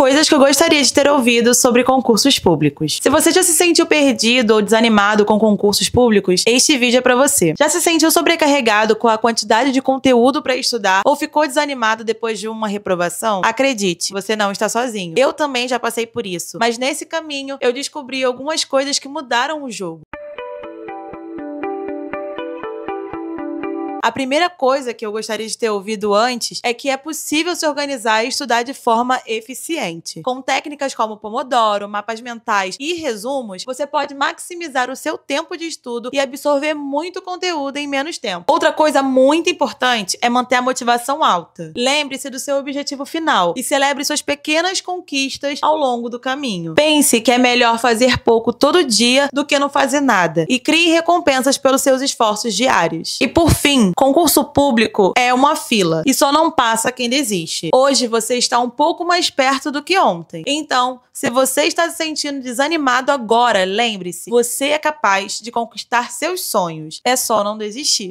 coisas que eu gostaria de ter ouvido sobre concursos públicos. Se você já se sentiu perdido ou desanimado com concursos públicos, este vídeo é para você. Já se sentiu sobrecarregado com a quantidade de conteúdo para estudar ou ficou desanimado depois de uma reprovação? Acredite, você não está sozinho. Eu também já passei por isso, mas nesse caminho eu descobri algumas coisas que mudaram o jogo. a primeira coisa que eu gostaria de ter ouvido antes é que é possível se organizar e estudar de forma eficiente. Com técnicas como Pomodoro, mapas mentais e resumos, você pode maximizar o seu tempo de estudo e absorver muito conteúdo em menos tempo. Outra coisa muito importante é manter a motivação alta. Lembre-se do seu objetivo final e celebre suas pequenas conquistas ao longo do caminho. Pense que é melhor fazer pouco todo dia do que não fazer nada e crie recompensas pelos seus esforços diários. E por fim, concurso público é uma fila e só não passa quem desiste. Hoje você está um pouco mais perto do que ontem. Então, se você está se sentindo desanimado agora, lembre-se, você é capaz de conquistar seus sonhos. É só não desistir.